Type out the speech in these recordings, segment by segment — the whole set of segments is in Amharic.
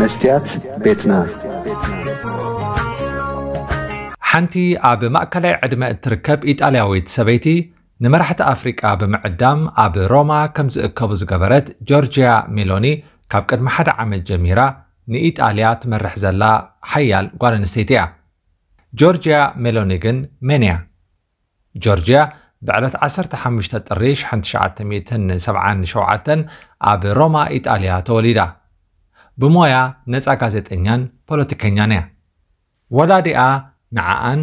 መስትያት ቤትና ሓንቲ ኣብ ማእከላይ ዕድመ እትርከብ ኢጣልያዊት ሰበይቲ ንመራሕቲ ኣፍሪቃ ብምዕዳም ኣብ ሮማ ከም ዝእከቡ ዝገበረት ጆርጅያ ሜሎኒ ካብ ቅድሚ ሓደ ዓመት ጀሚራ ንኢጣልያ ትመርሕ ዘላ ሓያል ጓል ኣንስተይቲ እያ ጆርጅያ ሜሎኒ ግን መን እያ ጆርጅያ ብዕለት 15 ጥሪ 1977 ኣብ ሮማ ኢጣልያ ተወሊዳ ብሞያ ነፃ ጋዜጠኛን ፖለቲከኛን እያ ወላዲኣ ንዓኣን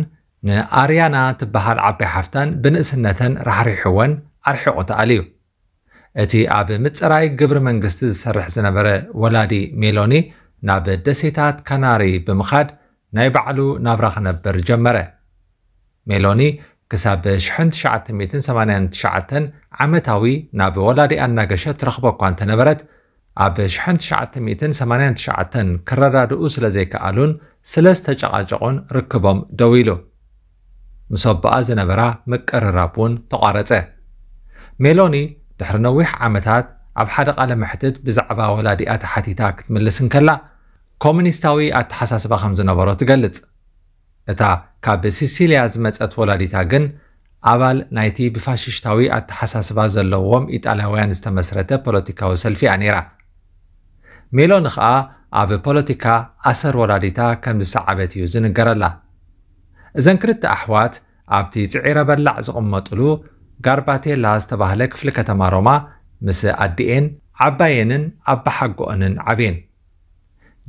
ንኣርያና ትበሃል ዓባይ ሓፍታን ብንእስነተን ራሕሪሕወን ኣርሒቑ ተኣል እዩ እቲ ኣብ ምፅራይ ግብሪ መንግስቲ ዝሰርሕ ዝነበረ ወላዲ ሜሎኒ ናብ ደሴታት ካናሪ ብምኻድ ናይ ባዕሉ ናብራ ክነብር ጀመረ ሜሎኒ ክሳብ 1989 ዓመታዊ ናብ ወላዲኣ እናገሸ እኳ እንተነበረት ኣብ 1989 ክረዳድኡ ስለ ዘይከኣሉን ስለ ዝተጨቓጨቑን ርክቦም ደው ኢሉ ምስ ኣቦኣ ዝነበራ ምቅርራብ እውን ተቋረፀ ሜሎኒ ድሕሪ ነዊሕ ዓመታት ኣብ ሓደ ቓለ ምሕትት ብዛዕባ ወላዲኣ ተሓቲታ ክትምልስን ከላ ኮሙኒስታዊ ኣተሓሳስባ ከም ዝነበሮ ትገልጽ እታ ካብ ሲሲልያ ዝመጸት ወላዲታ ግን ኣባል ናይቲ ብፋሽሽታዊ ኣተሓሳስባ ዘለዎም ኢጣልያውያን ዝተመስረተ ፖለቲካዊ ሰልፊ እያ ነይራ ሜሎን ከዓ ኣብ ፖለቲካ ኣሰር ወላዲታ ከም ዝሰዓበት እዩ ዝንገረላ እዘን ክልተ ኣሕዋት ኣብቲ ፅዒረ በላዕ ዝቕመጡሉ ጋርባቴላ ዝተባህለ ክፍሊ ከተማ ሮማ ምስ ኣዲኤን ዓባየንን ኣባሓጎኦንን ዓብየን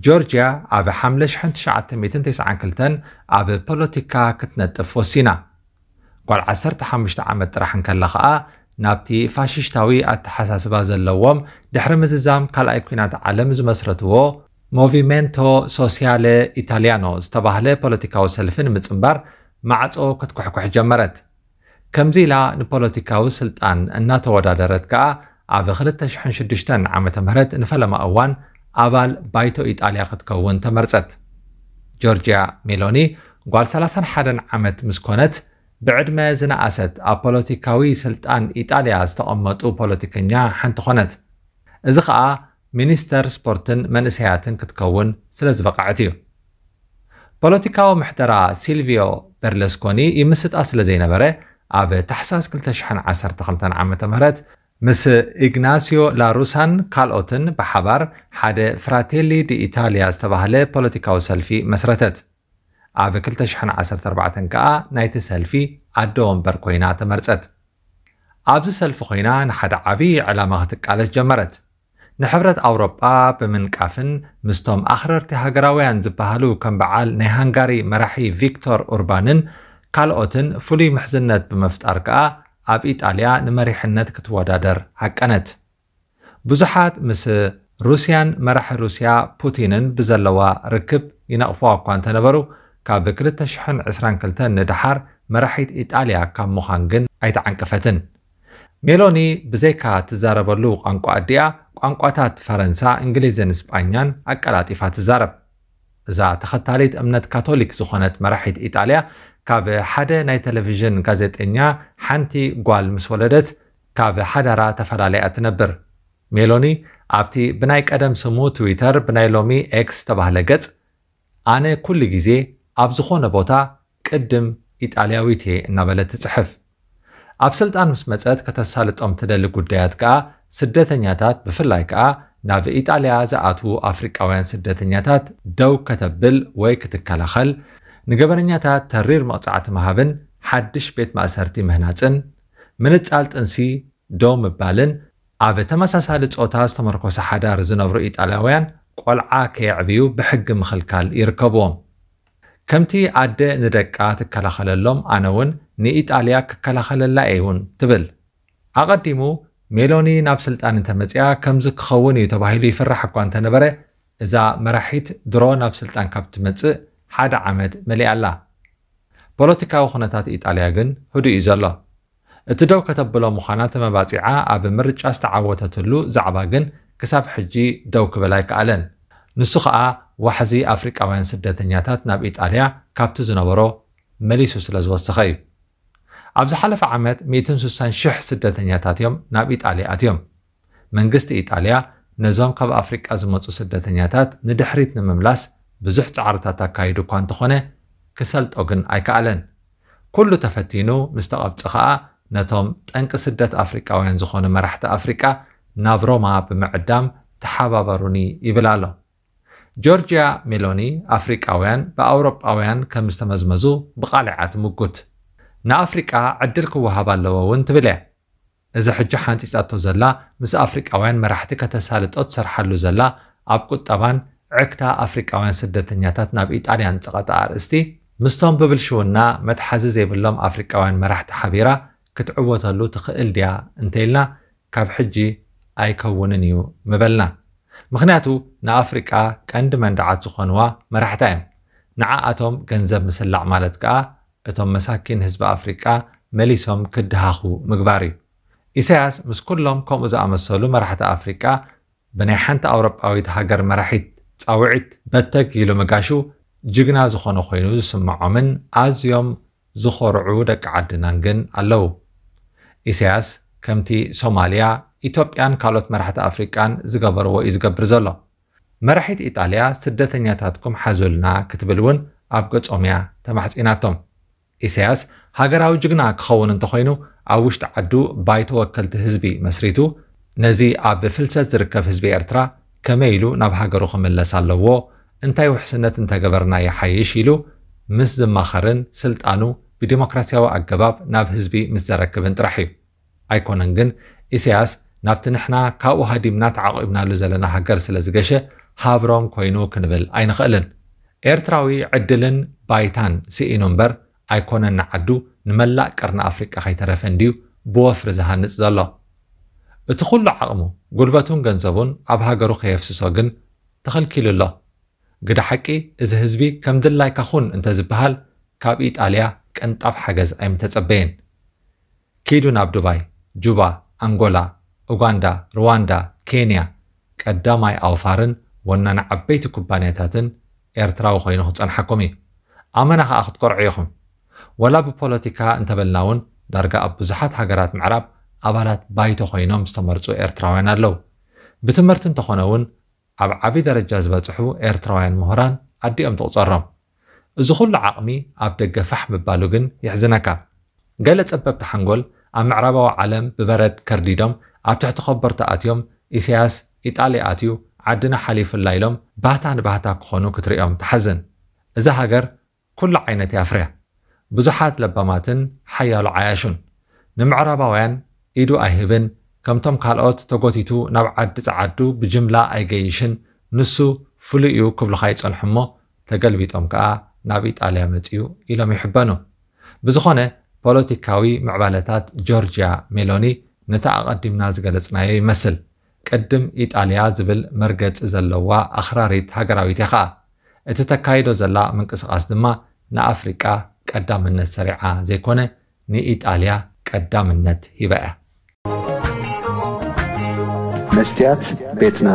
ጆርጅያ ኣብ ሓምለ 1992 ኣብ ፖለቲካ ክትነጥፍ ወሲና ጓል 15 ዓመት ጥራሕን ከላ ከዓ ናብቲ ፋሽሽታዊ ኣተሓሳስባ ዘለዎም ድሕሪ ምዝዛም ካልኣይ ኩናት ዓለም ዝመስረትዎ ሞቪሜንቶ ሶስያለ ኢታልያኖ ዝተባህለ ፖለቲካዊ ሰልፊ ንምጽምባር ማዕጾ ክትኩሕኩሕ ጀመረት ከምዚ ኢላ ንፖለቲካዊ ስልጣን እናተወዳደረት ከኣ ኣብ 2006 ዓ ም ንፈለማ እዋን ኣባል ባይቶ ኢጣልያ ክትከውን ተመርፀት ጆርጅያ ሜሎኒ ጓል 31 ዓመት ምስ ኮነት بعدم زنأست أب بوليتيكاوي سلطان إيطاليا استقمت بوليتيكنيا حنت خنت إذا خا مينستر سبورتن من منسياتن كتكون سلز بقعتيو بوليتيكاو محترا سيلفيو برلسكوني يمست أصل زينبرة أب تحساس كل تشحن عصر تخلتن عامة مهرت مس إغناسيو لاروسان كالوتن بحبر حد فراتيلي دي إيطاليا استبهله بوليتيكاو سلفي مسرتت ኣብ 214 ከኣ ናይቲ ሰልፊ ኣደ ወንበር ኮይና ተመርፀት ኣብዚ ሰልፊ ኮይና ንሓደ ዓብዪ ዕላማ ክትቃለስ ጀመረት ንሕብረት ኣውሮጳ ብምንቃፍን ምስቶም ኣኽረርቲ ሃገራውያን ዝበሃሉ ከም በዓል ናይ ሃንጋሪ መራሒ ቪክቶር ኡርባንን ካልኦትን ፍሉይ ምሕዝነት ብምፍጣር ከኣ ኣብ ኢጣልያ ንመሪሕነት ክትወዳደር ሃቀነት ብዙሓት ምስ ሩስያን መራሒ ሩስያ ፑቲንን ብዘለዋ ርክብ ይነቕፎ እኳ እንተነበሩ ካብ 222 ንድሓር መራሒት ኢጣልያ ካብ ምዃን ግን ኣይተዓንቀፈትን ሜሎኒ ብዘይካ ትዛረበሉ ቋንቋ ኣዲኣ ቋንቋታት ፈረንሳ እንግሊዝን እስጳኛን ኣቀላጢፋ ትዛረብ እዛ ተኸታሊት እምነት ካቶሊክ ዝኾነት መራሒት ኢጣልያ ካብ ሓደ ናይ ቴሌቭዥን ጋዜጠኛ ሓንቲ ጓል ምስ ወለደት ካብ ሓዳራ ተፈላለያ ትነብር ሜሎኒ ኣብቲ ብናይ ቀደም ስሙ ትዊተር ብናይ ሎሚ ኤክስ ተባህለ ገጽ ኣነ ኩሉ ግዜ ኣብ ዝኾነ ቦታ ቅድም ኢጣልያዊት እየ እናበለት ትጽሕፍ ኣብ ስልጣን ምስ መፀት ከተሳልጦም ትደሊ ጉዳያት ከኣ ስደተኛታት ብፍላይ ከኣ ናብ ኢጣልያ ዝኣትዉ ኣፍሪቃውያን ስደተኛታት ደው ከተብል ወይ ክትከላኸል ንገበነኛታት ተሪር መቕፃዕቲ ምሃብን ሓድሽ ቤት ማእሰርቲ ምህናፅን ምንፃል ጥንሲ ደው ምባልን ኣብ ተመሳሳሊ ፆታ ዝተመርኮሰ ሓዳር ዝነብሩ ኢጣልያውያን ቆልዓ ከየዕብዩ ብሕጊ ምኽልካል ይርከብዎም ከምቲ ኣደ ንደቃ ትከላኸለሎም ኣነ እውን ንኢጣልያ ክከላኸለላ እየ ትብል ኣቐዲሙ ሜሎኒ ናብ ስልጣን እንተመፅያ ከምዚ ክኸውን እዩ ተባሂሉ ይፍራሕ እኳ እንተነበረ እዛ መራሒት ድሮ ናብ ስልጣን ካብ ትመፅእ ሓደ ዓመት መሊኣ ኣላ ፖለቲካዊ ኩነታት ኢጣልያ ግን ህዱ እዩ ዘሎ እቲ ደው ከተብሎ ምዃና ተመባፂዓ ኣብ ምርጫ ዝተዓወተትሉ ዛዕባ ግን ክሳብ ሕጂ ደው ክብል ኣይከኣለን ንሱ ከዓ ዋሕዚ ኣፍሪቃውያን ስደተኛታት ናብ ኢጣልያ ካብቲ ዝነበሮ መሊሱ ስለ ዝወሰኸ እዩ ኣብ ዝሓለፈ ዓመት 160,000 ስደተኛታት እዮም ናብ ኢጣልያ ኣትዮም መንግስቲ ኢጣልያ ነዞም ካብ ኣፍሪቃ ዝመፁ ስደተኛታት ንድሕሪት ንምምላስ ብዙሕ ፃዕርታት ኣካይዱ እኳ እንተኾነ ክሰልጦ ግን ኣይከኣለን ኩሉ ተፈቲኑ ምስ ተቐብፂ ከዓ ነቶም ጠንቂ ስደት ኣፍሪቃውያን ዝኾኑ መራሕቲ ኣፍሪቃ ናብ ሮማ ብምዕዳም ተሓባበሩኒ ይብል ኣሎ ጆርጅያ ሜሎኒ ኣፍሪቃውያን ብኣውሮጳውያን ከም ዝተመዝመዙ ብቓልዓ ትምጉት ንኣፍሪቃ ዕድል ክወሃብ ኣለዎ እውን ትብል እያ እዚ ሕጂ ሓንፂፃቶ ዘላ ምስ ኣፍሪቃውያን መራሕቲ ከተሳልጦ ትሰርሓሉ ዘላ ኣብ ቁጠባን ዕግታ ኣፍሪቃውያን ስደተኛታት ናብ ኢጣልያ ንፀቐጣ ኣርእስቲ ምስቶም ብብል ሽውና መትሓዚ ዘይብሎም ኣፍሪቃውያን መራሕቲ ሓቢራ ክትዕወተሉ ትኽእል ድያ እንተይልና ካብ ሕጂ ኣይከውንን እዩ ምበልና ምክንያቱ ንኣፍሪቃ ቀንዲ መንድዓት ዝኾንዋ መራሕታ እዮም ንዓኣቶም ገንዘብ ምስላዕ ማለት ከዓ እቶም መሳኪን ህዝቢ ኣፍሪቃ መሊሶም ክድሃኹ ምግባር እዩ ኢሳያስ ምስ ኩሎም ከምኡ ዝኣመሰሉ መራሕቲ ኣፍሪቃ ብናይ ሓንቲ ኣውሮጳዊት ሃገር መራሒት ፃውዒት በተክ ኢሉ መጋሹ ጅግና ዝኾነ ኮይኑ ዝስምዖምን ኣዝዮም ዝኮርዑ ደቂ ዓድናን ግን ኣለው ኢሳያስ ከምቲ ሶማልያ ኢትዮጵያን ካልኦት መራሕቲ ኣፍሪቃን ዝገበርዎ እዩ ዝገብር ዘሎ መራሒት ኢጣልያ ስደተኛታትኩም ሓዙልና ክትብል እውን ኣብ ገጾምያ እያ ተማሕፂናቶም ኢሳያስ ሃገራዊ ጅግና ክኸውን እንተኮይኑ ኣብ ውሽጢ ዓዱ ባይተ ወከልቲ ህዝቢ መስሪቱ ነዚ ኣብ ፍልሰት ዝርከብ ህዝቢ ኤርትራ ከመይ ኢሉ ናብ ሃገሩ ክምለስ ኣለዎ እንታይ ውሕስነት እንተገበርና ይሓይሽ ኢሉ ምስ ዝማኸርን ስልጣኑ ብዲሞክራስያዊ ኣገባብ ናብ ህዝቢ ምስ ዘረክብን ጥራሕ እዩ ኣይኮነን ግን ኢሳያስ ናብቲ ንሕና ካብኡ ሃዲምና ተዓቒብናሉ ዘለና ሃገር ስለ ዝገሸ ሃብሮም ኮይኑ ክንብል ኣይንኽእልን ኤርትራዊ ዕድልን ባይታን ስኢኑ እምበር ኣይኮነን ንዓዱ ንመላእ ቀርኒ ኣፍሪቃ ከይተረፈ እንድዩ ብወፍሪ ዝሃንፅ ዘሎ እቲ ኩሉ ዓቕሙ ጉልበቱን ገንዘቡን ኣብ ሃገሩ ከየፍስሶ ግን ተኸልኪሉ ኣሎ ግዳ ሓቂ እዚ ህዝቢ ከም ድላይ ካኹን ዝበሃል ካብ ኢጣልያ ቅንጣፍ ሓገዝ ኣይምተፀበየን ኪዱ ናብ ዱባይ ጁባ ኣንጎላ ኡጋንዳ፣ ሩዋንዳ፣ ኬንያ ቀዳማይ ኣውፋርን ወናን ዓበይቲ ኩባንያታትን ኤርትራዊ ኮይኑ ክፀንሐኩም እዩ ኣመና ከዓ ክትቆርዑ ኢኹም ወላ ብፖለቲካ እንተበልና እውን ዳርጋ ኣብ ብዙሓት ሃገራት ምዕራብ ኣባላት ባይቶ ኮይኖም ዝተመርፁ ኤርትራውያን ኣለው ብትምህርቲ እንተኾነ እውን ኣብ ዓብዪ ደረጃ ዝበፅሑ ኤርትራውያን ምሁራን ኣዲኦም ትቕፀሮም እዚ ኩሉ ዓቕሚ ኣብ ደገ ፋሕ ምባሉ ግን ይሕዝነካ ገለ ፀበብቲ ሓንጎል ኣብ ምዕራባዊ ዓለም ብበረድ ከርዲዶም ኣብ ትሕቲ ከበርታ ኣትዮም ኢሳያስ ኢጣልያ ኣትዩ ዓድና ሓሊፍላ ኢሎም ባህታ ንባህታ ክኾኑ ክትርእዮም ትሓዝን እዛ ሃገር ኩሉ ዓይነት ያፍርያ ብዙሓት ለባማትን ሓያሉ ዓያሹን ንምዕራባውያን ኢዱ ኣይህብን ከምቶም ካልኦት ተጎቲቱ ናብ ዓዲ ፀዓዱ ብጅምላ ኣይገይሽን ንሱ ፍሉይ እዩ ክብልካ ይፀንሑ እሞ ተገልቢጦም ከዓ ናብ ኢጣልያ መፅኡ ኢሎም ይሕበኑ ብዝኾነ ፖለቲካዊ ምዕባለታት ጆርጅያ ሜሎኒ ነቲ ኣቐዲምና ዝገለጽናዮ ይመስል ቅድም ኢጣልያ ዝብል መርገፂ ዘለዋ ኣኽራሪት ሃገራዊት እያ ኸኣ እቲ ተካይዶ ዘላ ምንቅስቓስ ድማ ንኣፍሪቃ ቀዳምነት ሰሪዓ ዘይኮነ ንኢጣልያ ቀዳምነት ሂበ እያ መስትያት ቤትና